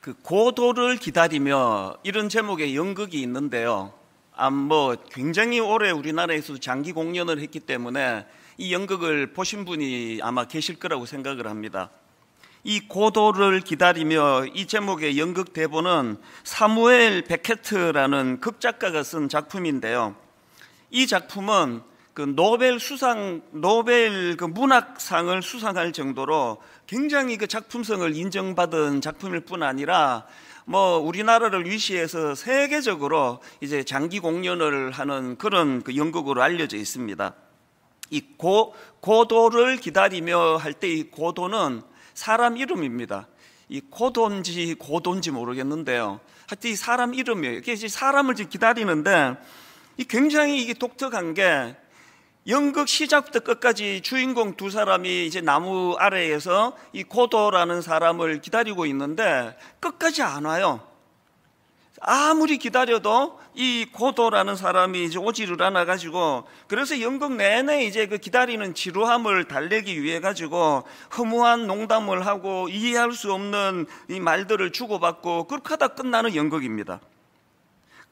그 고도를 기다리며 이런 제목의 연극이 있는데요. 아뭐 굉장히 오래 우리나라에서 장기 공연을 했기 때문에 이 연극을 보신 분이 아마 계실 거라고 생각을 합니다. 이 고도를 기다리며 이 제목의 연극 대본은 사무엘 베케트라는 극작가가 쓴 작품인데요. 이 작품은 그 노벨 수상 노벨 그 문학상을 수상할 정도로 굉장히 그 작품성을 인정받은 작품일 뿐 아니라 뭐 우리나라를 위시해서 세계적으로 이제 장기 공연을 하는 그런 그 연극으로 알려져 있습니다. 이 고, 고도를 기다리며 할 때 이 고도는 사람 이름입니다. 이 고도인지 고도인지 모르겠는데요. 하여튼 이 사람 이름이에요. 이게 사람을 기다리는데 이 굉장히 이게 독특한 게 연극 시작부터 끝까지 주인공 두 사람이 이제 나무 아래에서 이 고도라는 사람을 기다리고 있는데 끝까지 안 와요. 아무리 기다려도 이 고도라는 사람이 이제 오지를 않아 가지고 그래서 연극 내내 이제 그 기다리는 지루함을 달래기 위해 가지고 허무한 농담을 하고 이해할 수 없는 이 말들을 주고받고 그렇게 하다 끝나는 연극입니다.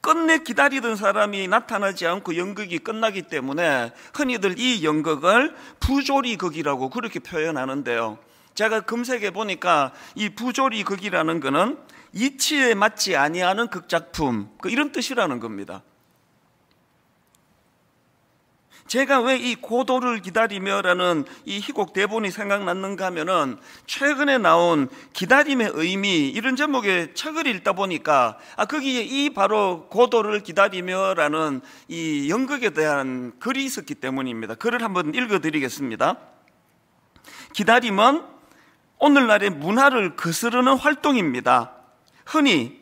끝내 기다리던 사람이 나타나지 않고 연극이 끝나기 때문에 흔히들 이 연극을 부조리극이라고 그렇게 표현하는데요. 제가 검색해 보니까 이 부조리극이라는 것은 이치에 맞지 아니하는 극작품 그 이런 뜻이라는 겁니다. 제가 왜 이 고도를 기다리며라는 이 희곡 대본이 생각났는가 하면은 최근에 나온 기다림의 의미 이런 제목의 책을 읽다 보니까 아 거기에 이 바로 고도를 기다리며라는 이 연극에 대한 글이 있었기 때문입니다. 글을 한번 읽어 드리겠습니다. 기다림은 오늘날의 문화를 거스르는 활동입니다. 흔히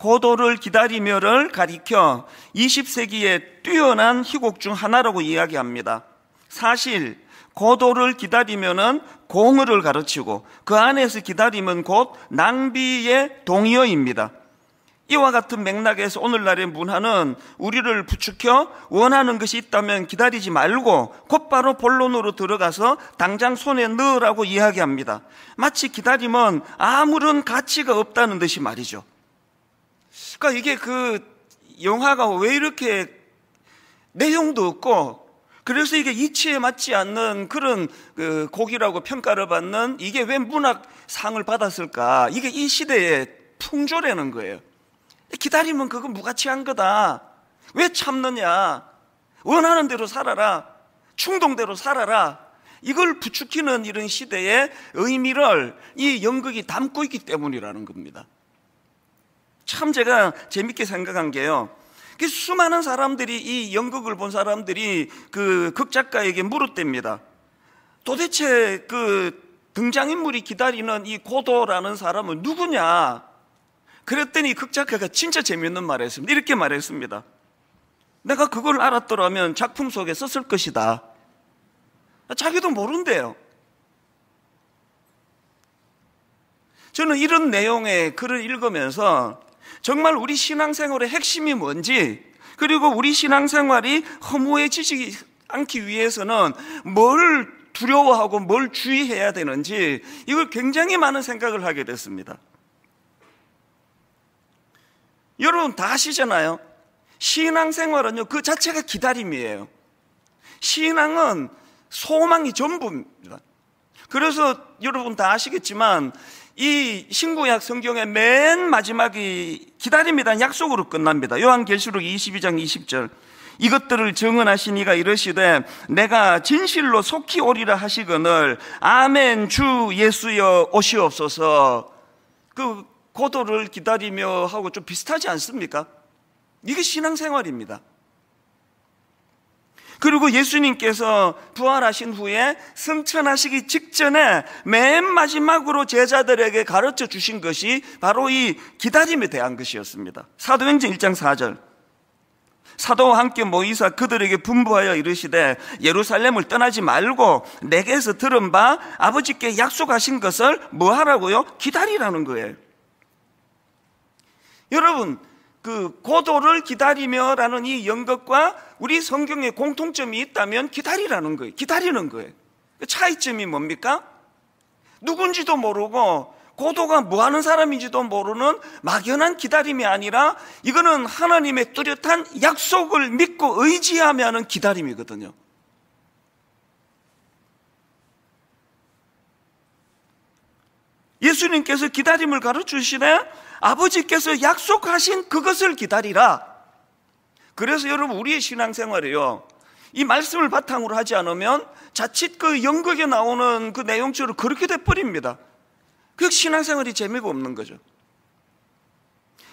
고도를 기다리며를 가리켜 2 0세기에 뛰어난 희곡 중 하나라고 이야기합니다. 사실 고도를 기다리면은 공허를 가르치고 그 안에서 기다림은 곧 낭비의 동의어입니다. 이와 같은 맥락에서 오늘날의 문화는 우리를 부추켜 원하는 것이 있다면 기다리지 말고 곧바로 본론으로 들어가서 당장 손에 넣으라고 이야기합니다. 마치 기다림은 아무런 가치가 없다는 듯이 말이죠. 그러니까 이게 그 영화가 왜 이렇게 내용도 없고 그래서 이게 이치에 맞지 않는 그런 그 곡이라고 평가를 받는 이게 왜 문학상을 받았을까? 이게 이 시대의 풍조라는 거예요. 기다리면 그건 무가치한 거다. 왜 참느냐? 원하는 대로 살아라. 충동대로 살아라. 이걸 부추기는 이런 시대의 의미를 이 연극이 담고 있기 때문이라는 겁니다. 참 제가 재밌게 생각한 게요. 그 수많은 사람들이 이 연극을 본 사람들이 그 극작가에게 물었답니다. 도대체 그 등장인물이 기다리는 이 고도라는 사람은 누구냐? 그랬더니 극작가가 진짜 재밌는 말을 했습니다. 이렇게 말했습니다. 내가 그걸 알았더라면 작품 속에 썼을 것이다. 자기도 모른대요. 저는 이런 내용의 글을 읽으면서 정말 우리 신앙생활의 핵심이 뭔지 그리고 우리 신앙생활이 허무해지지 않기 위해서는 뭘 두려워하고 뭘 주의해야 되는지 이걸 굉장히 많은 생각을 하게 됐습니다. 여러분 다 아시잖아요. 신앙생활은요 그 자체가 기다림이에요. 신앙은 소망이 전부입니다. 그래서 여러분 다 아시겠지만 이 신구약 성경의 맨 마지막이 기다립니다 약속으로 끝납니다. 요한계시록 22장 20절. 이것들을 증언하신 이가 이르시되 내가 진실로 속히 오리라 하시거늘 아멘 주 예수여 오시옵소서. 그 고도를 기다리며 하고 좀 비슷하지 않습니까? 이게 신앙생활입니다. 그리고 예수님께서 부활하신 후에 승천하시기 직전에 맨 마지막으로 제자들에게 가르쳐 주신 것이 바로 이 기다림에 대한 것이었습니다. 사도행전 1장 4절. 사도와 함께 모이사 그들에게 분부하여 이르시되 예루살렘을 떠나지 말고 내게서 들은 바 아버지께 약속하신 것을 뭐 하라고요? 기다리라는 거예요. 여러분, 그 고도를 기다리며라는 이 연극과 우리 성경의 공통점이 있다면 기다리라는 거예요. 기다리는 거예요. 그 차이점이 뭡니까? 누군지도 모르고 고도가 뭐 하는 사람인지도 모르는 막연한 기다림이 아니라 이거는 하나님의 뚜렷한 약속을 믿고 의지하며 하는 기다림이거든요. 예수님께서 기다림을 가르치시네. 아버지께서 약속하신 그것을 기다리라. 그래서 여러분 우리의 신앙생활이요. 이 말씀을 바탕으로 하지 않으면 자칫 그 연극에 나오는 그 내용처럼 그렇게 돼버립니다. 그 신앙생활이 재미가 없는 거죠.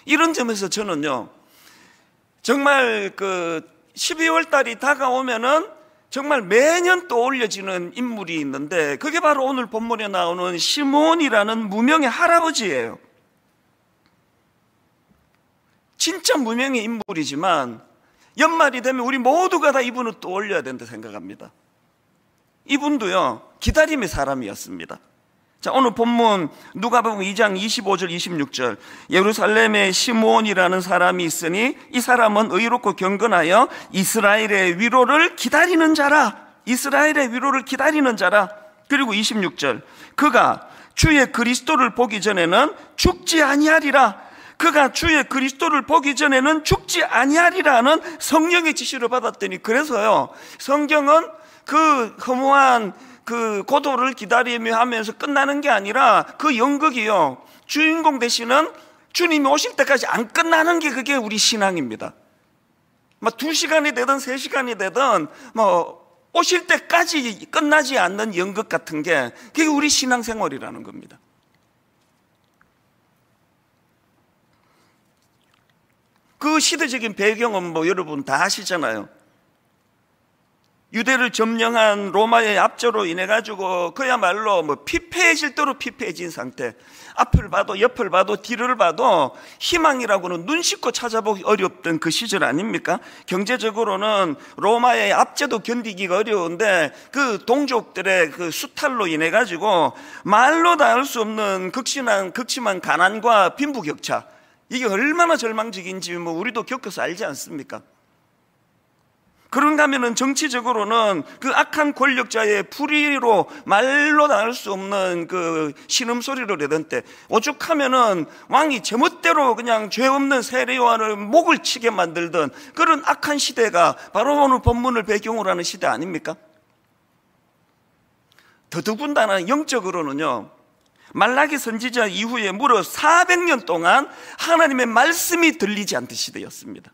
이런 점에서 저는요, 정말 그 12월 달이 다가오면은 정말 매년 떠올려지는 인물이 있는데 그게 바로 오늘 본문에 나오는 시몬이라는 무명의 할아버지예요. 진짜 무명의 인물이지만 연말이 되면 우리 모두가 다 이분을 떠올려야 된다 생각합니다. 이분도요, 기다림의 사람이었습니다. 자, 오늘 본문 누가복음 2장 25절 26절. 예루살렘에 시므온이라는 사람이 있으니 이 사람은 의롭고 경건하여 이스라엘의 위로를 기다리는 자라. 이스라엘의 위로를 기다리는 자라. 그리고 26절. 그가 주의 그리스도를 보기 전에는 죽지 아니하리라. 그가 주의 그리스도를 보기 전에는 죽지 아니하리라는 성령의 지시를 받았더니 그래서요. 성경은 그 허무한 그 고도를 기다리며 하면서 끝나는 게 아니라 그 연극이요. 주인공 대신은 주님이 오실 때까지 안 끝나는 게 그게 우리 신앙입니다. 막 뭐 2시간이 되든 세시간이 되든 뭐 오실 때까지 끝나지 않는 연극 같은 게 그게 우리 신앙생활이라는 겁니다. 그 시대적인 배경은 뭐 여러분 다 아시잖아요. 유대를 점령한 로마의 압제로 인해 가지고 그야말로 뭐 피폐해질대로 피폐해진 상태. 앞을 봐도 옆을 봐도 뒤를 봐도 희망이라고는 눈 씻고 찾아보기 어렵던 그 시절 아닙니까? 경제적으로는 로마의 압제도 견디기가 어려운데 그 동족들의 그 수탈로 인해 가지고 말로 다 할 수 없는 극심한 극심한 가난과 빈부격차 이게 얼마나 절망적인지 뭐 우리도 겪어서 알지 않습니까? 그런가 하면 정치적으로는 그 악한 권력자의 불의로 말로 나눌 수 없는 그 신음소리를 내던 때 오죽하면은 왕이 제멋대로 그냥 죄 없는 세례요한을 목을 치게 만들던 그런 악한 시대가 바로 오늘 본문을 배경으로 하는 시대 아닙니까? 더더군다나 영적으로는요 말라기 선지자 이후에 무려 400년 동안 하나님의 말씀이 들리지 않듯이되었습니다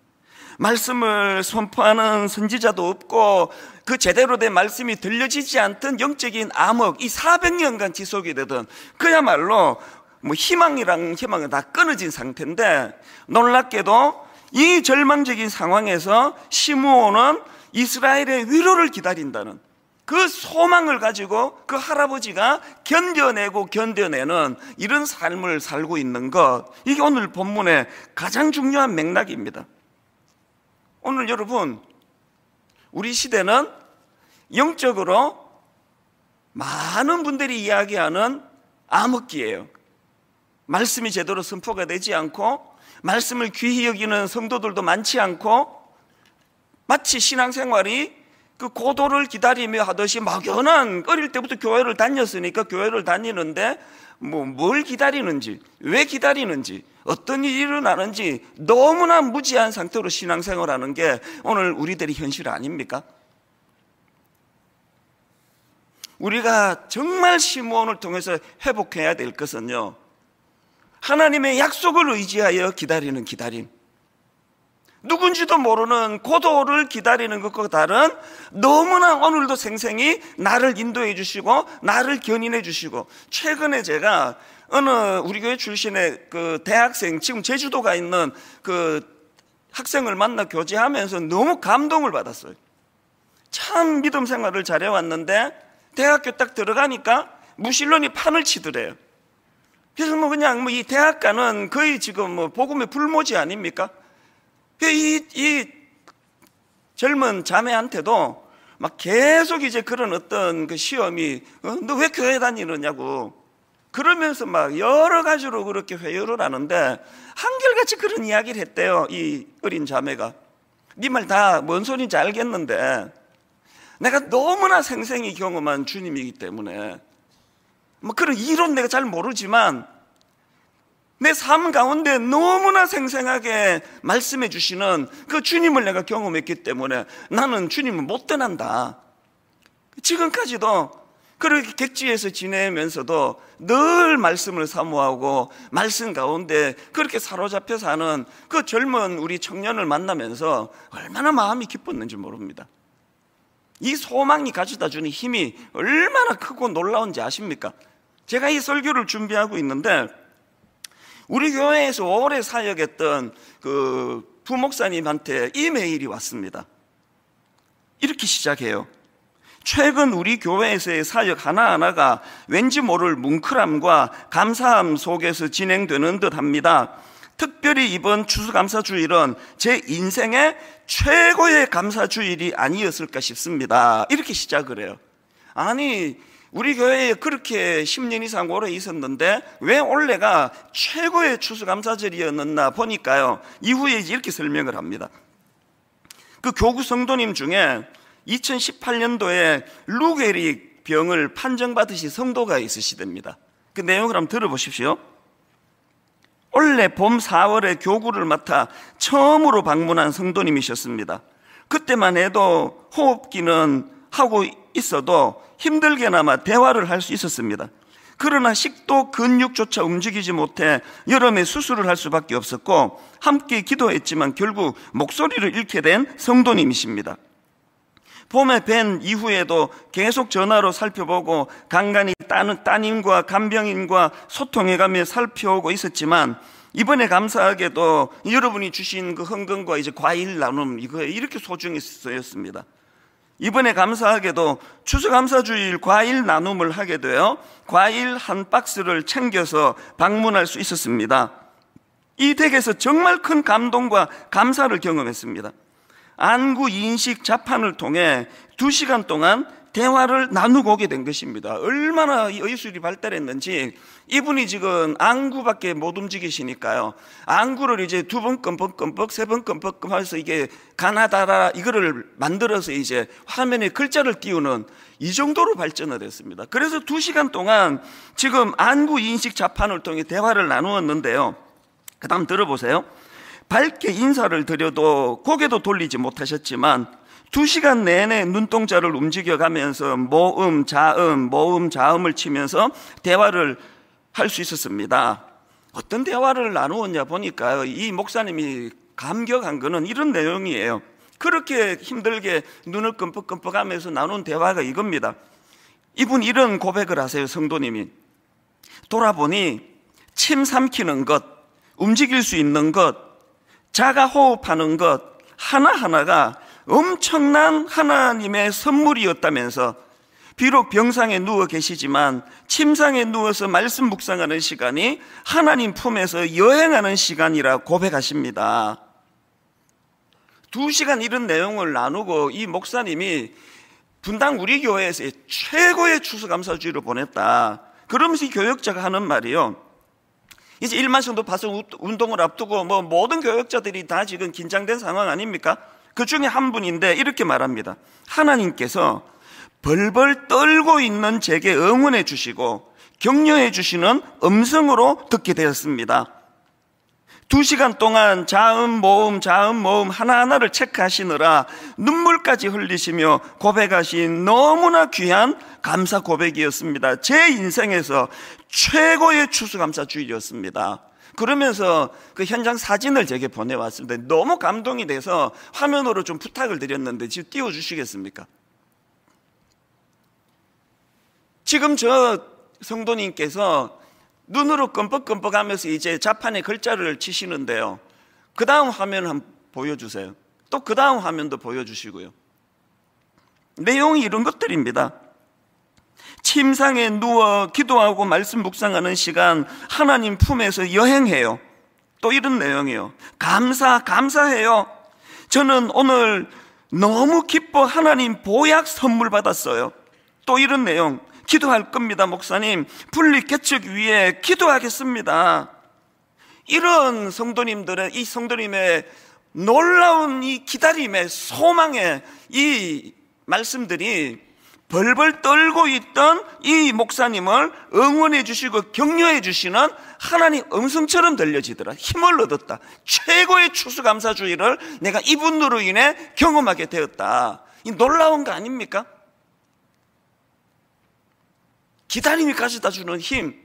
말씀을 선포하는 선지자도 없고 그 제대로 된 말씀이 들려지지 않던 영적인 암흑 이 400년간 지속이 되던 그야말로 뭐 희망이랑 희망은 다 끊어진 상태인데 놀랍게도 이 절망적인 상황에서 시므온은 이스라엘의 위로를 기다린다는 그 소망을 가지고 그 할아버지가 견뎌내고 견뎌내는 이런 삶을 살고 있는 것 이게 오늘 본문의 가장 중요한 맥락입니다 오늘 여러분 우리 시대는 영적으로 많은 분들이 이야기하는 암흑기예요. 말씀이 제대로 선포가 되지 않고 말씀을 귀히 여기는 성도들도 많지 않고 마치 신앙생활이 그 고도를 기다리며 하듯이 막연한 어릴 때부터 교회를 다녔으니까 교회를 다니는데 뭐뭘 기다리는지, 왜 기다리는지, 어떤 일이 일어나는지 너무나 무지한 상태로 신앙생활하는 게 오늘 우리들의 현실 아닙니까? 우리가 정말 시므온을 통해서 회복해야 될 것은요. 하나님의 약속을 의지하여 기다리는 기다림. 누군지도 모르는 고도를 기다리는 것과 다른 너무나 오늘도 생생히 나를 인도해 주시고 나를 견인해 주시고 최근에 제가 어느 우리 교회 출신의 그 대학생 지금 제주도가 있는 그 학생을 만나 교제하면서 너무 감동을 받았어요. 참 믿음 생활을 잘해왔는데 대학교 딱 들어가니까 무신론이 판을 치더래요. 그래서 뭐 그냥 뭐 이 대학가는 거의 지금 뭐 복음의 불모지 아닙니까? 그 이, 이 젊은 자매한테도 막 계속 이제 그런 어떤 그 시험이 어? 너왜 교회 다니느냐고 그러면서 막 여러 가지로 그렇게 회유를 하는데 한결같이 그런 이야기를 했대요 이 어린 자매가 네 말다 뭔 소리인지 알겠는데 내가 너무나 생생히 경험한 주님이기 때문에 뭐 그런 이론 내가 잘 모르지만 내삶 가운데 너무나 생생하게 말씀해 주시는 그 주님을 내가 경험했기 때문에 나는 주님을 못 떠난다. 지금까지도 그렇게 객지에서 지내면서도 늘 말씀을 사모하고 말씀 가운데 그렇게 사로잡혀 사는 그 젊은 우리 청년을 만나면서 얼마나 마음이 기뻤는지 모릅니다. 이 소망이 가져다 주는 힘이 얼마나 크고 놀라운지 아십니까? 제가 이 설교를 준비하고 있는데 우리 교회에서 오래 사역했던 그 부목사님한테 이메일이 왔습니다. 이렇게 시작해요. 최근 우리 교회에서의 사역 하나하나가 왠지 모를 뭉클함과 감사함 속에서 진행되는 듯 합니다. 특별히 이번 추수감사주일은 제 인생의 최고의 감사주일이 아니었을까 싶습니다. 이렇게 시작을 해요. 아니, 우리 교회에 그렇게 10년 이상 오래 있었는데 왜 올해가 최고의 추수감사절이었나 보니까요. 이후에 이렇게 설명을 합니다. 그 교구 성도님 중에 2018년도에 루게리 병을 판정받으신 성도가 있으시답니다. 그 내용을 한번 들어보십시오. 올래봄 4월에 교구를 맡아 처음으로 방문한 성도님이셨습니다. 그때만 해도 호흡기는 하고 있어도 힘들게나마 대화를 할 수 있었습니다. 그러나 식도 근육조차 움직이지 못해 여름에 수술을 할 수밖에 없었고 함께 기도했지만 결국 목소리를 잃게 된 성도님이십니다. 봄에 뵌 이후에도 계속 전화로 살펴보고 간간히 따님과 간병인과 소통해가며 살펴오고 있었지만 이번에 감사하게도 여러분이 주신 그 헌금과 이제 과일 나눔 이거 이렇게 소중히 쓰였습니다. 이번에 감사하게도 추수감사주일 과일 나눔을 하게 되어 과일 한 박스를 챙겨서 방문할 수 있었습니다. 이 댁에서 정말 큰 감동과 감사를 경험했습니다. 안구 인식 자판을 통해 두시간 동안 대화를 나누고 오게 된 것입니다. 얼마나 의술이 발달했는지 이분이 지금 안구밖에 못 움직이시니까요. 안구를 이제 두번끔뻑껌뻑세번끔뻑껌 하면서 이게 가나다라 이거를 만들어서 이제 화면에 글자를 띄우는 이 정도로 발전을 했습니다. 그래서 두 시간 동안 지금 안구 인식 자판을 통해 대화를 나누었는데요. 그 다음 들어보세요. 밝게 인사를 드려도 고개도 돌리지 못하셨지만 두 시간 내내 눈동자를 움직여가면서 모음, 자음, 모음, 자음을 치면서 대화를 할 수 있었습니다. 어떤 대화를 나누었냐 보니까 이 목사님이 감격한 거는 이런 내용이에요. 그렇게 힘들게 눈을 끔뻑끔뻑 하면서 나눈 대화가 이겁니다. 이분 이런 고백을 하세요, 성도님이. 돌아보니 침 삼키는 것, 움직일 수 있는 것, 자가 호흡하는 것, 하나하나가 엄청난 하나님의 선물이었다면서 비록 병상에 누워 계시지만 침상에 누워서 말씀 묵상하는 시간이 하나님 품에서 여행하는 시간이라 고백하십니다. 두 시간 이런 내용을 나누고 이 목사님이 분당 우리 교회에서 최고의 추수감사주의를 보냈다. 그러면서 이 교역자가 하는 말이요. 이제 1만 성도 파송 운동을 앞두고 뭐 모든 교역자들이 다 지금 긴장된 상황 아닙니까? 그 중에 한 분인데 이렇게 말합니다. 하나님께서 벌벌 떨고 있는 제게 응원해 주시고 격려해 주시는 음성으로 듣게 되었습니다. 두 시간 동안 자음, 모음, 자음, 모음 하나하나를 체크하시느라 눈물까지 흘리시며 고백하신 너무나 귀한 감사 고백이었습니다. 제 인생에서 최고의 추수감사주일이었습니다. 그러면서 그 현장 사진을 제게 보내왔습니다. 너무 감동이 돼서 화면으로 좀 부탁을 드렸는데 지금 띄워주시겠습니까? 지금 저 성도님께서 눈으로 껌뻑껌뻑 하면서 이제 자판에 글자를 치시는데요. 그 다음 화면을 한번 보여주세요. 또 그 다음 화면도 보여주시고요. 내용이 이런 것들입니다. 침상에 누워 기도하고 말씀 묵상하는 시간 하나님 품에서 여행해요. 또 이런 내용이요 감사, 감사해요. 저는 오늘 너무 기뻐 하나님 보약 선물 받았어요. 또 이런 내용. 기도할 겁니다, 목사님. 분리 개척 위해 기도하겠습니다. 이런 성도님들의, 이 성도님의 놀라운 이 기다림의 소망의 이 말씀들이 벌벌 떨고 있던 이 목사님을 응원해 주시고 격려해 주시는 하나님 음성처럼 들려지더라. 힘을 얻었다. 최고의 추수감사주의를 내가 이분으로 인해 경험하게 되었다. 이 놀라운 거 아닙니까? 기다림이 가져다 주는 힘,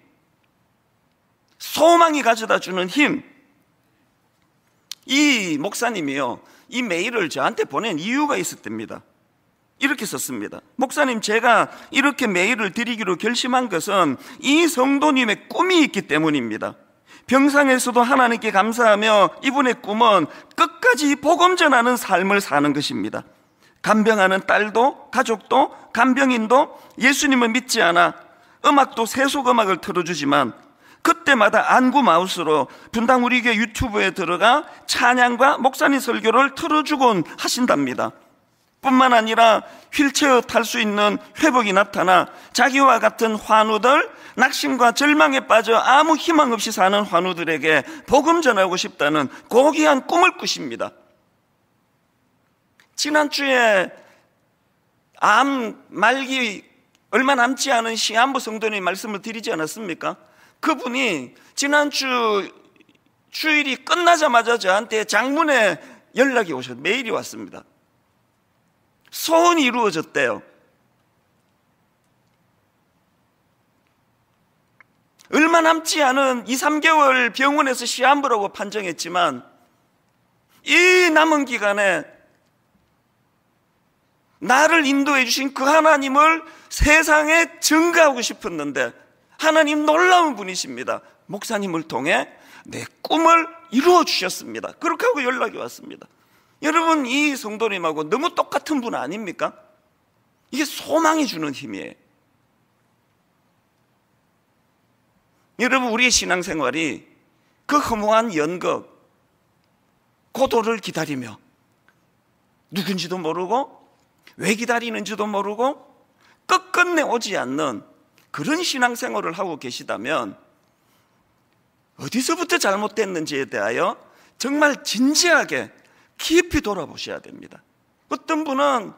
소망이 가져다 주는 힘. 이 목사님이요, 이 메일을 저한테 보낸 이유가 있었답니다. 이렇게 썼습니다. 목사님, 제가 이렇게 메일을 드리기로 결심한 것은 이 성도님의 꿈이 있기 때문입니다. 병상에서도 하나님께 감사하며 이분의 꿈은 끝까지 복음 전하는 삶을 사는 것입니다. 간병하는 딸도 가족도 간병인도 예수님을 믿지 않아 음악도 세속음악을 틀어주지만 그때마다 안구 마우스로 분당 우리 교회 유튜브에 들어가 찬양과 목사님 설교를 틀어주곤 하신답니다. 뿐만 아니라 휠체어 탈 수 있는 회복이 나타나 자기와 같은 환우들, 낙심과 절망에 빠져 아무 희망 없이 사는 환우들에게 복음 전하고 싶다는 고귀한 꿈을 꾸십니다. 지난주에 암 말기 얼마 남지 않은 시한부 성도님 말씀을 드리지 않았습니까? 그분이 지난주 주일이 끝나자마자 저한테 장문에 연락이 오셨, 메일이 왔습니다. 소원이 이루어졌대요. 얼마 남지 않은 2, 3개월 병원에서 시한부라고 판정했지만 이 남은 기간에 나를 인도해 주신 그 하나님을 세상에 증가하고 싶었는데 하나님 놀라운 분이십니다. 목사님을 통해 내 꿈을 이루어 주셨습니다. 그렇게 하고 연락이 왔습니다. 여러분 이 성도님하고 너무 똑같은 분 아닙니까? 이게 소망이 주는 힘이에요. 여러분 우리의 신앙생활이 그 허무한 연극, 고도를 기다리며 누군지도 모르고 왜 기다리는지도 모르고 끝끝내 오지 않는 그런 신앙생활을 하고 계시다면 어디서부터 잘못됐는지에 대하여 정말 진지하게 깊이 돌아보셔야 됩니다. 어떤 분은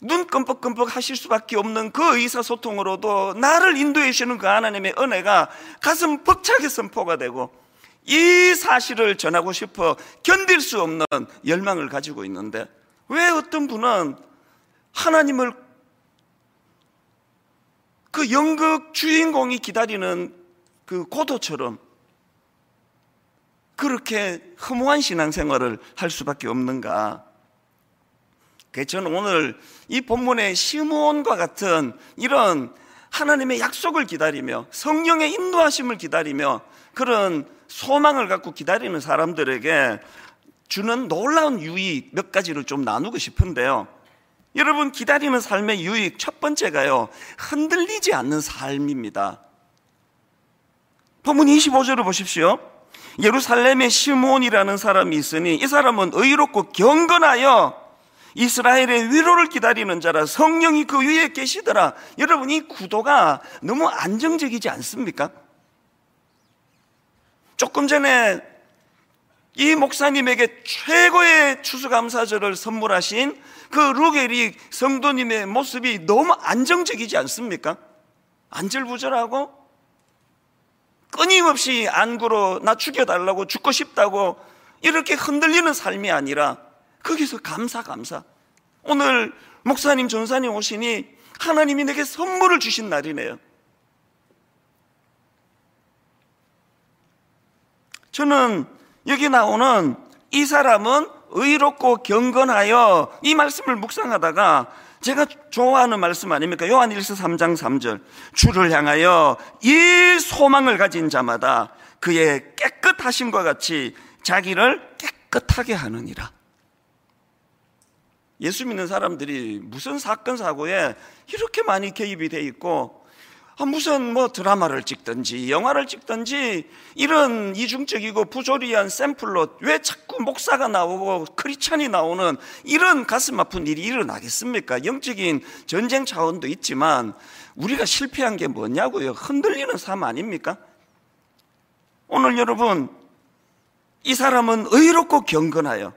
눈 끔뻑끔뻑 하실 수밖에 없는 그 의사소통으로도 나를 인도해 주시는 그 하나님의 은혜가 가슴 벅차게 선포가 되고 이 사실을 전하고 싶어 견딜 수 없는 열망을 가지고 있는데 왜 어떤 분은 하나님을 그 연극 주인공이 기다리는 그 고도처럼 그렇게 허무한 신앙생활을 할 수밖에 없는가? 저는 오늘 이 본문의 시무원과 같은 이런 하나님의 약속을 기다리며 성령의 인도하심을 기다리며 그런 소망을 갖고 기다리는 사람들에게 주는 놀라운 유익 몇 가지를 좀 나누고 싶은데요. 여러분 기다리는 삶의 유익 첫 번째가요. 흔들리지 않는 삶입니다. 본문 25절을 보십시오. 예루살렘에 시몬이라는 사람이 있으니 이 사람은 의롭고 경건하여 이스라엘의 위로를 기다리는 자라 성령이 그 위에 계시더라. 여러분, 이 구도가 너무 안정적이지 않습니까? 조금 전에 이 목사님에게 최고의 추수감사절을 선물하신 그 루겔이 성도님의 모습이 너무 안정적이지 않습니까? 안절부절하고 끊임없이 안구로 나 죽여달라고 죽고 싶다고 이렇게 흔들리는 삶이 아니라 거기서 감사, 감사. 오늘 목사님, 전사님 오시니 하나님이 내게 선물을 주신 날이네요. 저는 여기 나오는 이 사람은 의롭고 경건하여 이 말씀을 묵상하다가 제가 좋아하는 말씀 아닙니까? 요한 1서 3장 3절. 주를 향하여 이 소망을 가진 자마다 그의 깨끗하심과 같이 자기를 깨끗하게 하느니라. 예수 믿는 사람들이 무슨 사건 사고에 이렇게 많이 개입이 돼 있고 아, 무슨 뭐 드라마를 찍든지 영화를 찍든지 이런 이중적이고 부조리한 샘플로 왜 자꾸 목사가 나오고 크리찬이 나오는 이런 가슴 아픈 일이 일어나겠습니까? 영적인 전쟁 차원도 있지만 우리가 실패한 게 뭐냐고요? 흔들리는 삶 아닙니까? 오늘 여러분 이 사람은 의롭고 경건하여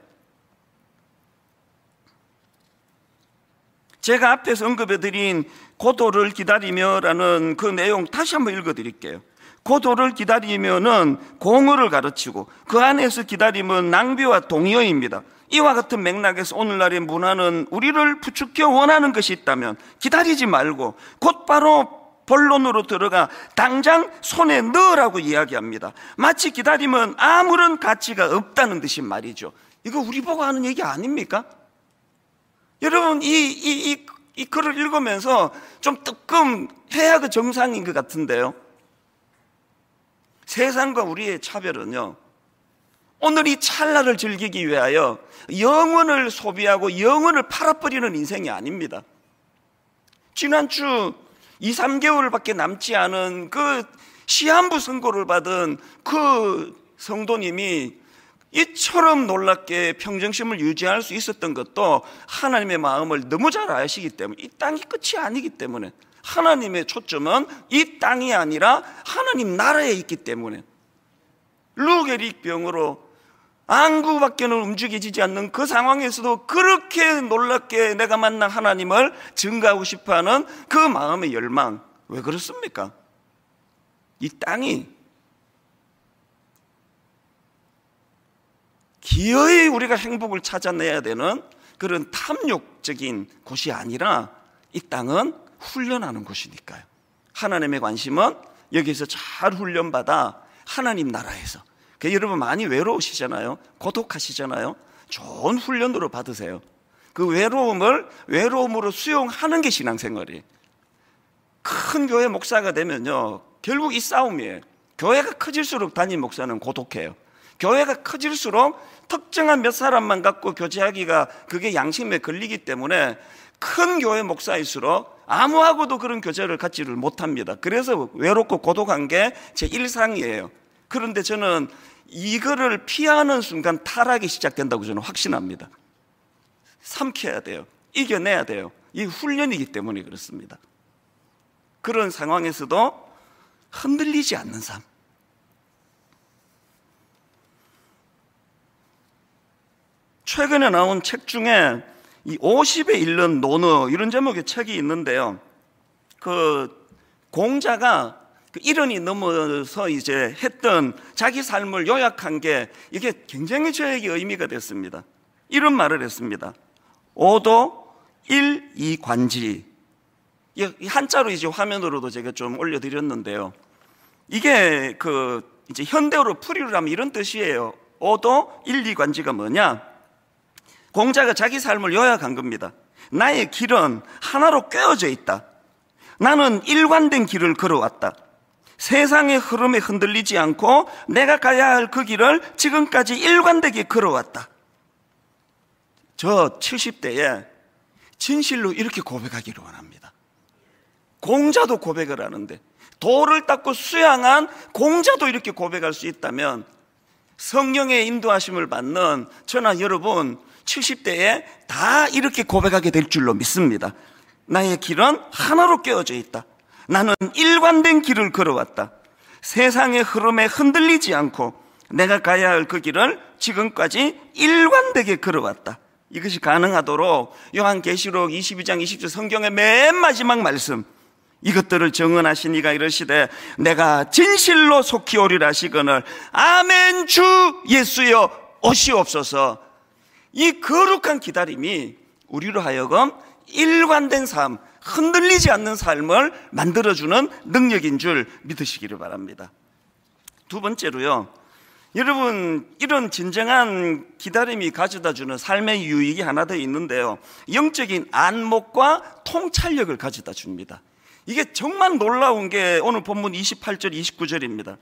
제가 앞에서 언급해드린 고도를 기다리며라는 그 내용 다시 한번 읽어드릴게요. 고도를 기다리면은 공허를 가르치고 그 안에서 기다림은 낭비와 동요입니다. 이와 같은 맥락에서 오늘날의 문화는 우리를 부축해 원하는 것이 있다면 기다리지 말고 곧바로 본론으로 들어가 당장 손에 넣으라고 이야기합니다. 마치 기다림은 아무런 가치가 없다는 듯이 말이죠. 이거 우리 보고 하는 얘기 아닙니까? 여러분, 이, 이, 이, 이 글을 읽으면서 좀 뜨끔해야 그 정상인 것 같은데요. 세상과 우리의 차별은요. 오늘 이 찰나를 즐기기 위하여 영혼을 소비하고 영혼을 팔아버리는 인생이 아닙니다. 지난주 2, 3개월밖에 남지 않은 그 시한부 선고를 받은 그 성도님이 이처럼 놀랍게 평정심을 유지할 수 있었던 것도 하나님의 마음을 너무 잘 아시기 때문에 이 땅이 끝이 아니기 때문에 하나님의 초점은 이 땅이 아니라 하나님 나라에 있기 때문에 루게릭병으로 안구밖에는 움직이지 않는 그 상황에서도 그렇게 놀랍게 내가 만난 하나님을 증가하고 싶어하는 그 마음의 열망 왜 그렇습니까? 이 땅이 기어이 우리가 행복을 찾아내야 되는 그런 탐욕적인 곳이 아니라 이 땅은 훈련하는 곳이니까요. 하나님의 관심은 여기서잘 훈련받아 하나님 나라에서. 그 여러분 많이 외로우시잖아요. 고독하시잖아요. 좋은 훈련으로 받으세요. 그 외로움을 외로움으로 수용하는 게 신앙생활이에요. 큰 교회 목사가 되면요. 결국 이 싸움이에요. 교회가 커질수록 담임 목사는 고독해요. 교회가 커질수록 특정한 몇 사람만 갖고 교제하기가 그게 양심에 걸리기 때문에 큰 교회 목사일수록 아무하고도 그런 교제를 갖지를 못합니다. 그래서 외롭고 고독한 게 제 일상이에요. 그런데 저는 이거를 피하는 순간 타락이 시작된다고 저는 확신합니다. 삼켜야 돼요. 이겨내야 돼요. 이 훈련이기 때문에 그렇습니다. 그런 상황에서도 흔들리지 않는 삶. 최근에 나온 책 중에 이 50에 읽는 논어 이런 제목의 책이 있는데요. 그 공자가 그 이른이 넘어서 이제 했던 자기 삶을 요약한 게 이게 굉장히 저에게 의미가 됐습니다. 이런 말을 했습니다. 오도 1, 2 관지. 이 한자로 이제 화면으로도 제가 좀 올려드렸는데요. 이게 그 이제 현대어로 풀이를 하면 이런 뜻이에요. 오도 1, 2 관지가 뭐냐? 공자가 자기 삶을 요약한 겁니다. 나의 길은 하나로 꿰어져 있다. 나는 일관된 길을 걸어왔다. 세상의 흐름에 흔들리지 않고 내가 가야 할 그 길을 지금까지 일관되게 걸어왔다. 저 70대에 진실로 이렇게 고백하기를 원합니다. 공자도 고백을 하는데 도를 닦고 수양한 공자도 이렇게 고백할 수 있다면 성령의 인도하심을 받는 저나 여러분 70대에 다 이렇게 고백하게 될 줄로 믿습니다. 나의 길은 하나로 깨어져 있다. 나는 일관된 길을 걸어왔다. 세상의 흐름에 흔들리지 않고 내가 가야 할 그 길을 지금까지 일관되게 걸어왔다. 이것이 가능하도록 요한계시록 22장 20절 성경의 맨 마지막 말씀 이것들을 정언하신 이가 이르시되 내가 진실로 속히 오리라 시거늘 아멘 주 예수여 오시옵소서 이 거룩한 기다림이 우리로 하여금 일관된 삶, 흔들리지 않는 삶을 만들어주는 능력인 줄 믿으시기를 바랍니다. 두 번째로요. 여러분, 이런 진정한 기다림이 가져다 주는 삶의 유익이 하나 더 있는데요. 영적인 안목과 통찰력을 가져다 줍니다. 이게 정말 놀라운 게 오늘 본문 28절, 29절입니다.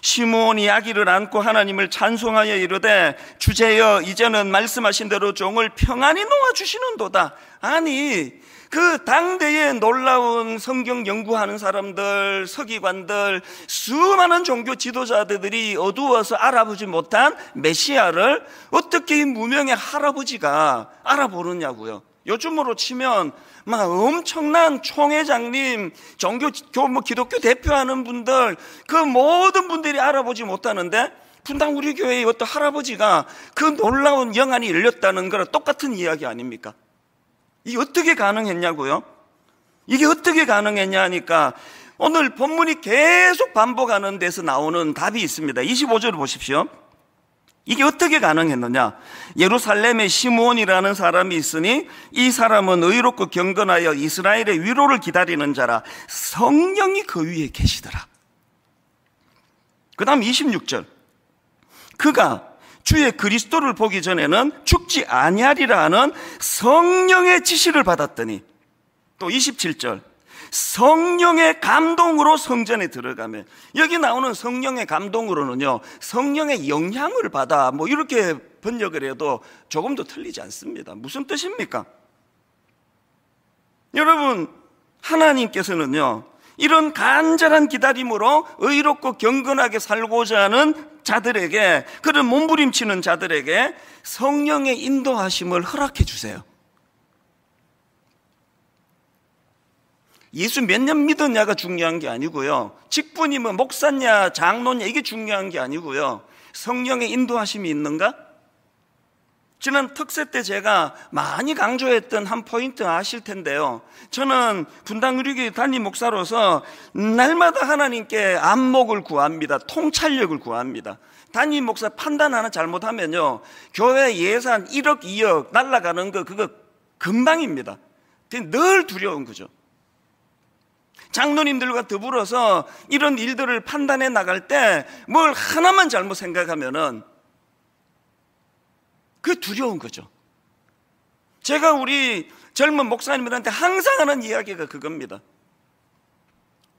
시몬 이야기를 안고 하나님을 찬송하여 이르되 주제여 이제는 말씀하신 대로 종을 평안히 놓아 주시는도다. 아니 그 당대에 놀라운 성경 연구하는 사람들, 서기관들, 수많은 종교 지도자들이 어두워서 알아보지 못한 메시아를 어떻게 이 무명의 할아버지가 알아보느냐고요. 요즘으로 치면 막 엄청난 총회장님, 종교 뭐 기독교 대표하는 분들 그 모든 분들이 알아보지 못하는데 분당 우리 교회의 어떤 할아버지가 그 놀라운 영안이 열렸다는 거랑 똑같은 이야기 아닙니까? 이게 어떻게 가능했냐고요? 이게 어떻게 가능했냐 하니까 오늘 본문이 계속 반복하는 데서 나오는 답이 있습니다. 25절을 보십시오. 이게 어떻게 가능했느냐? 예루살렘에 시므온이라는 사람이 있으니 이 사람은 의롭고 경건하여 이스라엘의 위로를 기다리는 자라 성령이 그 위에 계시더라. 그다음 26절. 그가 주의 그리스도를 보기 전에는 죽지 아니하리라 는 성령의 지시를 받았더니 또 27절. 성령의 감동으로 성전에 들어가면 여기 나오는 성령의 감동으로는요 성령의 영향을 받아 뭐 이렇게 번역을 해도 조금도 틀리지 않습니다 무슨 뜻입니까? 여러분 하나님께서는요 이런 간절한 기다림으로 의롭고 경건하게 살고자 하는 자들에게 그런 몸부림치는 자들에게 성령의 인도하심을 허락해 주세요 예수 몇 년 믿었냐가 중요한 게 아니고요. 직분이면 목사냐, 장로냐 이게 중요한 게 아니고요. 성령의 인도하심이 있는가? 지난 특세 때 제가 많이 강조했던 한 포인트 아실 텐데요. 저는 분당 의료기 단임 목사로서 날마다 하나님께 안목을 구합니다. 통찰력을 구합니다. 단임 목사 판단 하나 잘못하면요. 교회 예산 1억, 2억 날라가는 거 그거 금방입니다. 늘 두려운 거죠. 장로님들과 더불어서 이런 일들을 판단해 나갈 때 뭘 하나만 잘못 생각하면은 그 두려운 거죠. 제가 우리 젊은 목사님들한테 항상 하는 이야기가 그겁니다.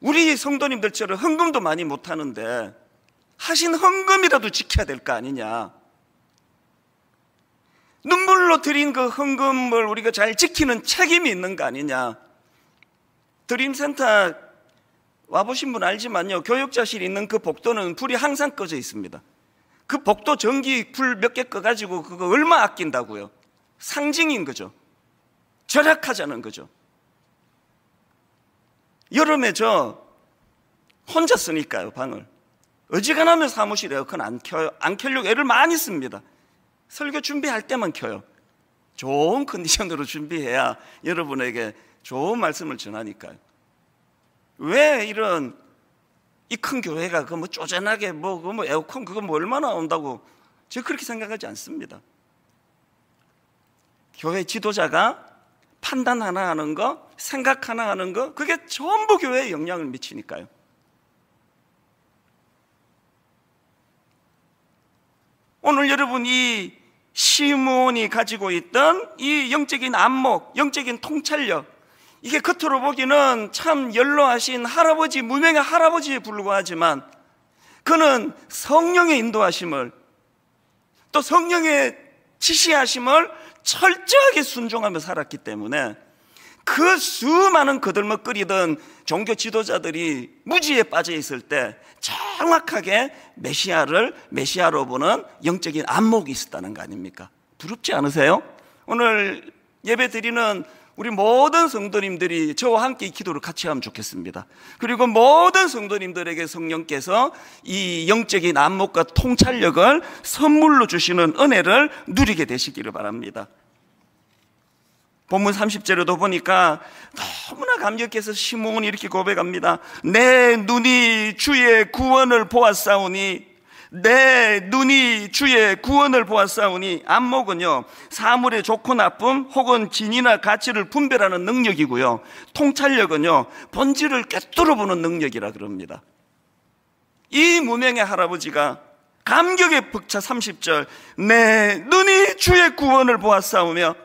우리 성도님들처럼 헌금도 많이 못 하는데 하신 헌금이라도 지켜야 될 거 아니냐. 눈물로 드린 그 헌금을 우리가 잘 지키는 책임이 있는 거 아니냐. 드림센터 와보신 분 알지만요. 교육자실 있는 그 복도는 불이 항상 꺼져 있습니다. 그 복도 전기 불 몇 개 꺼가지고 그거 얼마 아낀다고요. 상징인 거죠. 절약하자는 거죠. 여름에 저 혼자 쓰니까요, 방을. 어지간하면 사무실 에어컨 안 켜요. 안 켜려고 애를 많이 씁니다. 설교 준비할 때만 켜요. 좋은 컨디션으로 준비해야 여러분에게 좋은 말씀을 전하니까요. 왜 이런 이 큰 교회가 그뭐 쪼잔하게 뭐, 그 뭐 에어컨 그거 뭐 얼마나 온다고 저 그렇게 생각하지 않습니다. 교회 지도자가 판단 하나 하는 거, 생각 하나 하는 거, 그게 전부 교회에 영향을 미치니까요. 오늘 여러분 이 시므온이 가지고 있던 이 영적인 안목, 영적인 통찰력 이게 겉으로 보기는 참 연로하신 할아버지, 무명의 할아버지에 불과하지만 그는 성령의 인도하심을 또 성령의 지시하심을 철저하게 순종하며 살았기 때문에 그 수많은 거들먹거리던 종교 지도자들이 무지에 빠져 있을 때 정확하게 메시아를 메시아로 보는 영적인 안목이 있었다는 거 아닙니까? 부럽지 않으세요? 오늘 예배 드리는 우리 모든 성도님들이 저와 함께 이 기도를 같이 하면 좋겠습니다. 그리고 모든 성도님들에게 성령께서 이 영적인 안목과 통찰력을 선물로 주시는 은혜를 누리게 되시기를 바랍니다. 본문 30절에도 보니까 너무나 감격해서 시몬이 이렇게 고백합니다. 내 눈이 주의 구원을 보았사오니 내 눈이 주의 구원을 보았사오니 안목은요 사물의 좋고 나쁨 혹은 진이나 가치를 분별하는 능력이고요 통찰력은요 본질을 꿰뚫어 보는 능력이라 그럽니다 이 무명의 할아버지가 감격에 벅차 30절 내 눈이 주의 구원을 보았사오며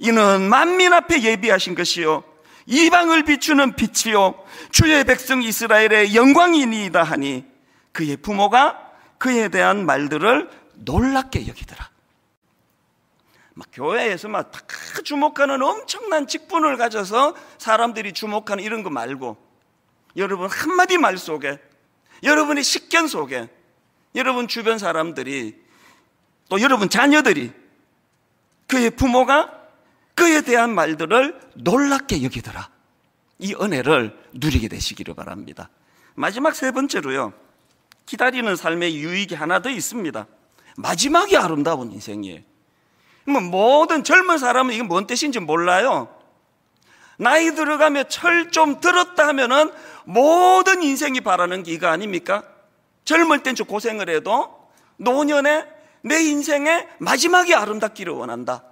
이는 만민 앞에 예비하신 것이요 이방을 비추는 빛이요 주의 백성 이스라엘의 영광이니이다 하니 그의 부모가 그에 대한 말들을 놀랍게 여기더라. 막 교회에서 막 다 주목하는 엄청난 직분을 가져서 사람들이 주목하는 이런 거 말고 여러분 한마디 말 속에 여러분의 식견 속에 여러분 주변 사람들이 또 여러분 자녀들이 그의 부모가 그에 대한 말들을 놀랍게 여기더라. 이 은혜를 누리게 되시기를 바랍니다. 마지막 세 번째로요. 기다리는 삶의 유익이 하나 더 있습니다. 마지막이 아름다운 인생이에요. 모든 젊은 사람은 이게 뭔 뜻인지 몰라요. 나이 들어가며 철 좀 들었다 하면은 모든 인생이 바라는 게 이거 아닙니까? 젊을 땐 좀 고생을 해도 노년에 내 인생의 마지막이 아름답기를 원한다.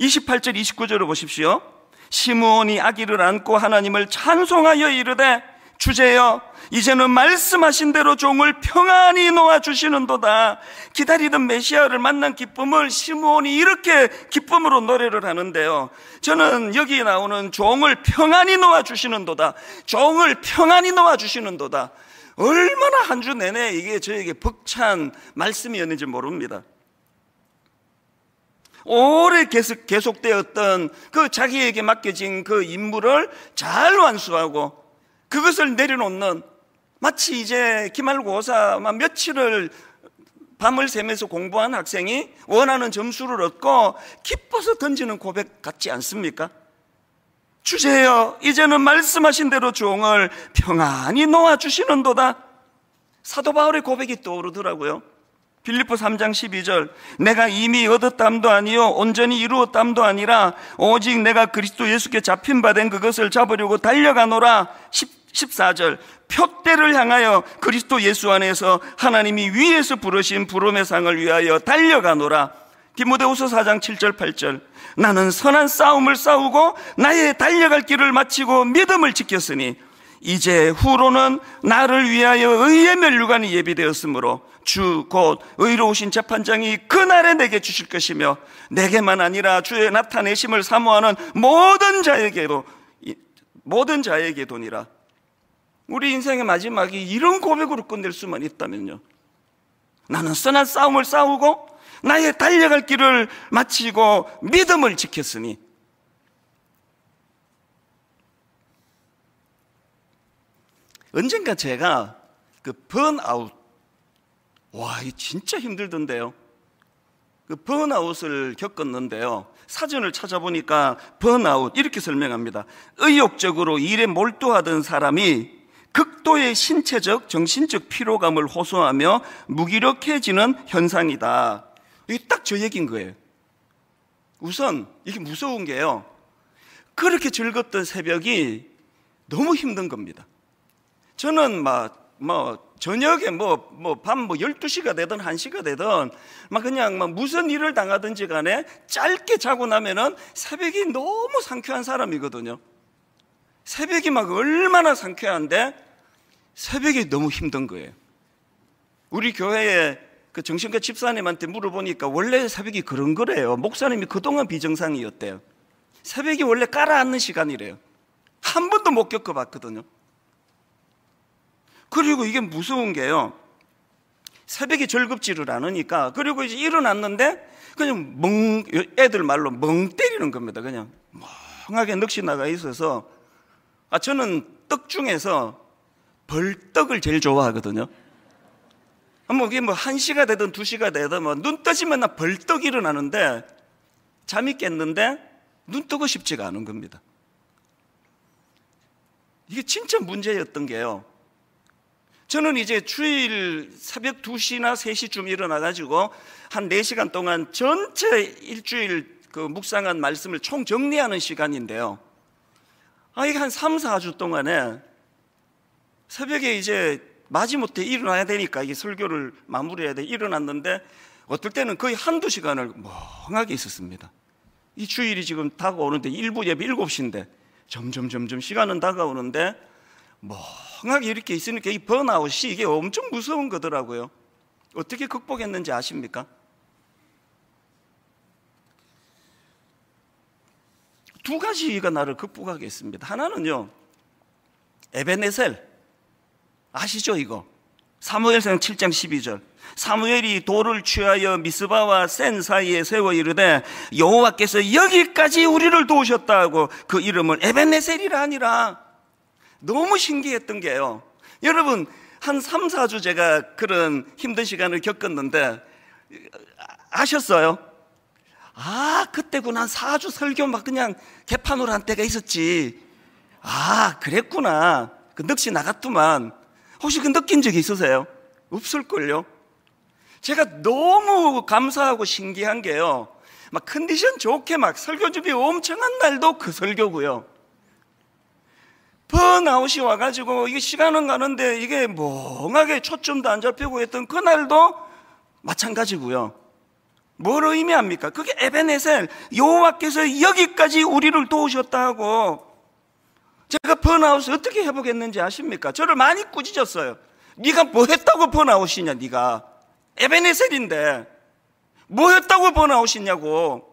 28절 29절을 보십시오. 시므온이 아기를 안고 하나님을 찬송하여 이르되 주제여 이제는 말씀하신 대로 종을 평안히 놓아 주시는도다. 기다리던 메시아를 만난 기쁨을 시므온이 이렇게 기쁨으로 노래를 하는데요. 저는 여기 나오는 종을 평안히 놓아 주시는도다. 종을 평안히 놓아 주시는도다. 얼마나 한 주 내내 이게 저에게 벅찬 말씀이었는지 모릅니다. 오래 계속, 계속되었던 그 자기에게 맡겨진 그 임무를 잘 완수하고 그것을 내려놓는 마치 이제 기말고사만 며칠을 밤을 새면서 공부한 학생이 원하는 점수를 얻고 기뻐서 던지는 고백 같지 않습니까? 주제여 이제는 말씀하신 대로 종을 평안히 놓아주시는 도다 사도 바울의 고백이 떠오르더라고요 빌리포 3장 12절 내가 이미 얻었담도 아니요 온전히 이루었담도 아니라 오직 내가 그리스도 예수께 잡힌 바 된 그것을 잡으려고 달려가노라 14절 표대를 향하여 그리스도 예수 안에서 하나님이 위에서 부르신 부름의 상을 위하여 달려가노라. 디모데후서 4장 7절 8절 나는 선한 싸움을 싸우고 나의 달려갈 길을 마치고 믿음을 지켰으니 이제 후로는 나를 위하여 의의 면류관이 예비되었으므로 주 곧 의로우신 재판장이 그날에 내게 주실 것이며 내게만 아니라 주의 나타내심을 사모하는 모든 자에게도 모든 자에게도니라 우리 인생의 마지막이 이런 고백으로 끝낼 수만 있다면요. 나는 선한 싸움을 싸우고 나의 달려갈 길을 마치고 믿음을 지켰으니 언젠가 제가 그 번아웃 와, 이 진짜 힘들던데요. 그 번아웃을 겪었는데요. 사전을 찾아보니까 번아웃 이렇게 설명합니다. 의욕적으로 일에 몰두하던 사람이 극도의 신체적, 정신적 피로감을 호소하며 무기력해지는 현상이다. 이게 딱 저 얘기인 거예요. 우선 이게 무서운 게요. 그렇게 즐겁던 새벽이 너무 힘든 겁니다. 저는 막, 뭐, 저녁에 뭐, 뭐, 밤뭐 12시가 되든 1시가 되든 막 그냥 막 무슨 일을 당하든지 간에 짧게 자고 나면은 새벽이 너무 상쾌한 사람이거든요. 새벽이 막 얼마나 상쾌한데 새벽이 너무 힘든 거예요. 우리 교회에 그 정신과 집사님한테 물어보니까 원래 새벽이 그런 거래요. 목사님이 그동안 비정상이었대요. 새벽이 원래 깔아앉는 시간이래요. 한 번도 못 겪어봤거든요. 그리고 이게 무서운 게요. 새벽에 절급지를 않으니까 그리고 이제 일어났는데 그냥 멍 애들 말로 멍 때리는 겁니다. 그냥 멍하게 넋이 나가 있어서 아, 저는 떡 중에서 벌떡을 제일 좋아하거든요. 아, 뭐 이게 뭐 1시가 되든 2시가 되든 뭐눈 떠지면 나 벌떡 일어나는데 잠이 깼는데 눈 뜨고 싶지가 않은 겁니다. 이게 진짜 문제였던 게요. 저는 이제 주일 새벽 2시나 3시쯤 일어나가지고 한 4시간 동안 전체 일주일 그 묵상한 말씀을 총 정리하는 시간인데요. 아, 이게 한 3, 4주 동안에 새벽에 이제 마지못해 일어나야 되니까 이게 설교를 마무리해야 돼. 일어났는데 어떨 때는 거의 한두 시간을 멍하게 있었습니다. 이 주일이 지금 다가오는데 일부 예배 7시인데 점점 점점 시간은 다가오는데 멍하게 이렇게 있으니까 이 번아웃이 이게 엄청 무서운 거더라고요. 어떻게 극복했는지 아십니까? 두 가지가 나를 극복하게 했습니다. 하나는요, 에베네셀. 아시죠, 이거? 사무엘상 7장 12절. 사무엘이 돌을 취하여 미스바와 센 사이에 세워 이르되 여호와께서 여기까지 우리를 도우셨다고 그 이름을 에벤네셀이라 아니라 너무 신기했던 게요. 여러분, 한 3, 4주 제가 그런 힘든 시간을 겪었는데 아셨어요? 아, 그때구나. 사주 설교 막 그냥 개판으로 한 때가 있었지. 아, 그랬구나. 그넋시 나갔더만. 혹시 그 느낀 적이 있으세요? 없을걸요? 제가 너무 감사하고 신기한 게요. 막 컨디션 좋게 막 설교 준비 엄청한 날도 그 설교고요. 번아웃이 와가지고 이게 시간은 가는데 이게 멍하게 초점도 안 잡히고 했던 그날도 마찬가지고요. 뭘 의미합니까? 그게 에베네셀 여호와께서 여기까지 우리를 도우셨다고 제가 번아웃 을 어떻게 해보겠는지 아십니까? 저를 많이 꾸짖었어요. 네가 뭐 했다고 번아웃이냐 네가 에베네셀인데 뭐 했다고 번아웃이냐고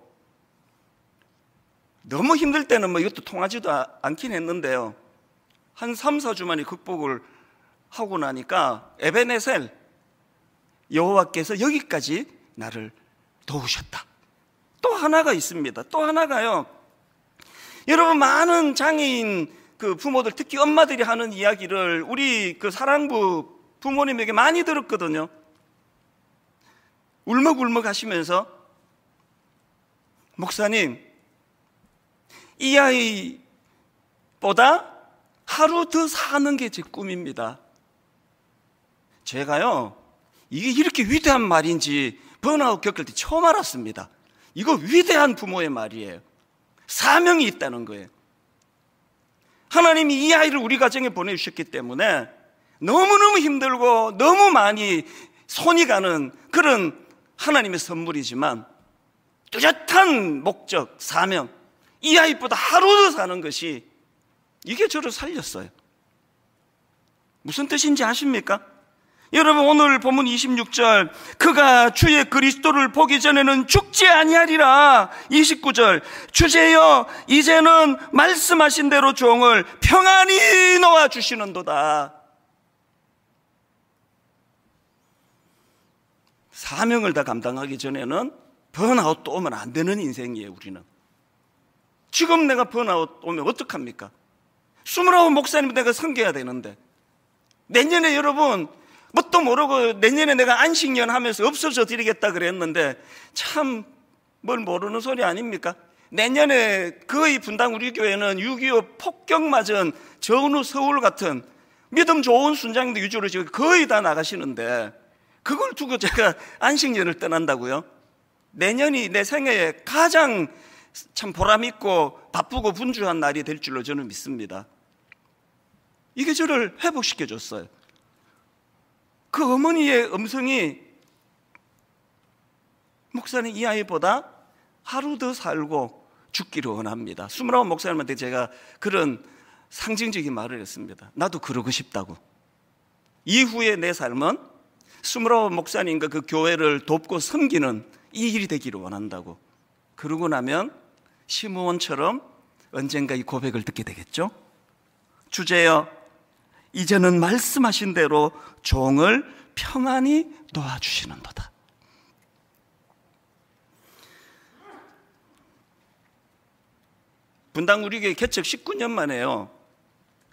너무 힘들 때는 뭐 이것도 통하지도 아- 않긴 했는데요. 한 3, 4주만에 극복을 하고 나니까 에베네셀 여호와께서 여기까지 나를 도우셨다. 또 하나가 있습니다. 또 하나가요. 여러분 많은 장애인 그 부모들 특히 엄마들이 하는 이야기를 우리 그 사랑부 부모님에게 많이 들었거든요. 울먹울먹 하시면서 목사님 이 아이보다 하루 더 사는 게 제 꿈입니다. 제가요 이게 이렇게 위대한 말인지 번아웃 겪을 때 처음 알았습니다. 이거 위대한 부모의 말이에요. 사명이 있다는 거예요. 하나님이 이 아이를 우리 가정에 보내주셨기 때문에 너무너무 힘들고 너무 많이 손이 가는 그런 하나님의 선물이지만 뚜렷한 목적, 사명, 이 아이보다 하루도 사는 것이 이게 저를 살렸어요. 무슨 뜻인지 아십니까? 여러분 오늘 본문 26절 그가 주의 그리스도를 보기 전에는 죽지 아니하리라 29절 주제여 이제는 말씀하신 대로 종을 평안히 놓아 주시는도다 사명을 다 감당하기 전에는 번아웃 또 오면 안 되는 인생이에요 우리는 지금 내가 번아웃 오면 어떡합니까? 29 목사님 내가 섬겨야 되는데 내년에 여러분 뭣도 뭐 모르고 내년에 내가 안식년 하면서 없어져 드리겠다 그랬는데 참 뭘 모르는 소리 아닙니까? 내년에 거의 분당 우리 교회는 6.25 폭격 맞은 전후 서울 같은 믿음 좋은 순장님도 유주로 지금 거의 다 나가시는데 그걸 두고 제가 안식년을 떠난다고요? 내년이 내 생애에 가장 참 보람있고 바쁘고 분주한 날이 될 줄로 저는 믿습니다. 이게 저를 회복시켜줬어요. 그 어머니의 음성이 목사는 이 아이보다 하루 더 살고 죽기를 원합니다. 수무라운 목사님한테 제가 그런 상징적인 말을 했습니다. 나도 그러고 싶다고. 이후에 내 삶은 스물아홉 목사님과 그 교회를 돕고 섬기는 이 일이 되기를 원한다고. 그러고 나면 시므원처럼 언젠가 이 고백을 듣게 되겠죠. 주제여 이제는 말씀하신 대로 종을 평안히 놓아주시는도다. 분당 우리 교회 개척 19년 만에요.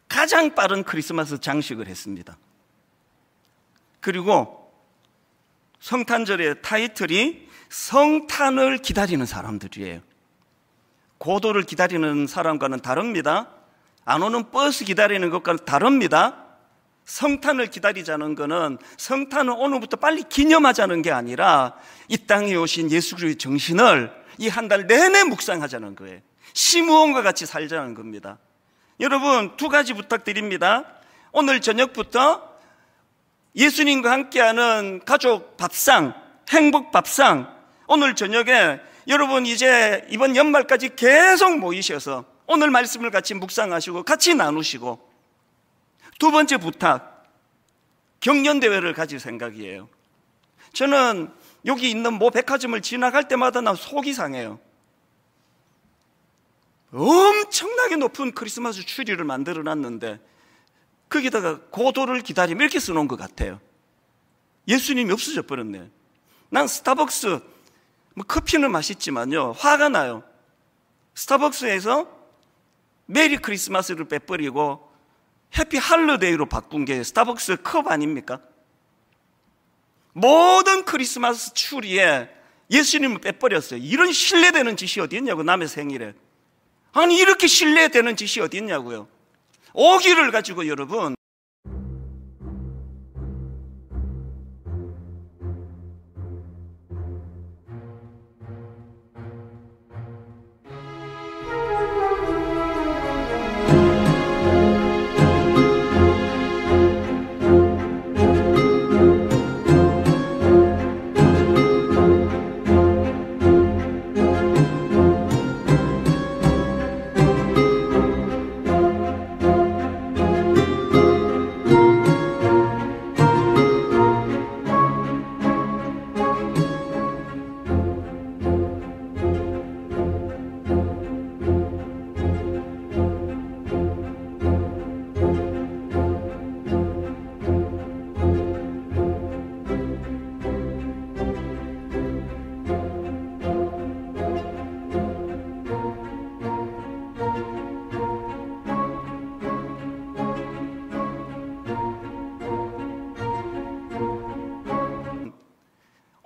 가장 빠른 크리스마스 장식을 했습니다. 그리고 성탄절의 타이틀이 성탄을 기다리는 사람들이에요. 고도를 기다리는 사람과는 다릅니다. 안 오는 버스 기다리는 것과는 다릅니다. 성탄을 기다리자는 것은 성탄은 오늘부터 빨리 기념하자는 게 아니라 이 땅에 오신 예수 그리스도의 정신을 이 한 달 내내 묵상하자는 거예요. 심우원과 같이 살자는 겁니다. 여러분 두 가지 부탁드립니다. 오늘 저녁부터 예수님과 함께하는 가족 밥상, 행복 밥상 오늘 저녁에 여러분 이제 이번 연말까지 계속 모이셔서 오늘 말씀을 같이 묵상하시고 같이 나누시고 두 번째 부탁 경연대회를 가질 생각이에요. 저는 여기 있는 모 백화점을 지나갈 때마다 나 속이 상해요. 엄청나게 높은 크리스마스 추리를 만들어 놨는데 거기다가 고도를 기다림 이렇게 써놓은 것 같아요. 예수님이 없어져 버렸네. 난 스타벅스 뭐 커피는 맛있지만요 화가 나요. 스타벅스에서 메리 크리스마스를 빼버리고 해피 할로데이로 바꾼 게 스타벅스 컵 아닙니까? 모든 크리스마스 추리에 예수님을 빼버렸어요. 이런 신뢰되는 짓이 어딨냐고 남의 생일에. 아니 이렇게 신뢰되는 짓이 어딨냐고요 오기를 가지고 여러분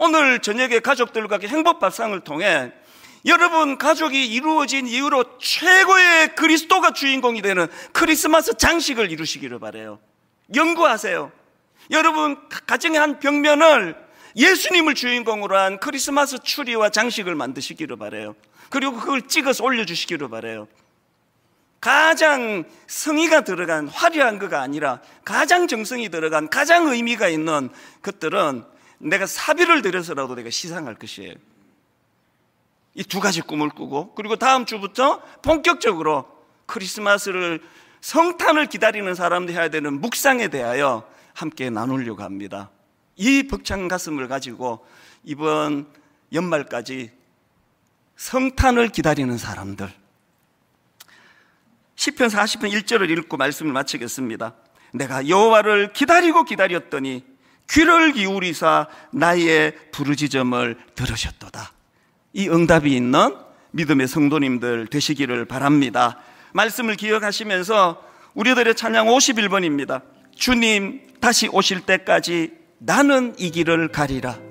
오늘 저녁에 가족들과 행복밥상을 통해 여러분 가족이 이루어진 이후로 최고의 그리스도가 주인공이 되는 크리스마스 장식을 이루시기를 바래요. 연구하세요. 여러분 가정의 한 벽면을 예수님을 주인공으로 한 크리스마스 추리와 장식을 만드시기를 바래요. 그리고 그걸 찍어서 올려주시기를 바래요. 가장 성의가 들어간 화려한 거가 아니라 가장 정성이 들어간 가장 의미가 있는 것들은 내가 사비를 들여서라도 내가 시상할 것이에요. 이 두 가지 꿈을 꾸고 그리고 다음 주부터 본격적으로 크리스마스를 성탄을 기다리는 사람들이 해야 되는 묵상에 대하여 함께 나누려고 합니다. 이 벅찬 가슴을 가지고 이번 연말까지 성탄을 기다리는 사람들 1 0편 40편 1절을 읽고 말씀을 마치겠습니다. 내가 여호와를 기다리고 기다렸더니 귀를 기울이사 나의 부르짖음을 들으셨도다. 이 응답이 있는 믿음의 성도님들 되시기를 바랍니다. 말씀을 기억하시면서 우리들의 찬양 51번입니다. 주님 다시 오실 때까지 나는 이 길을 가리라.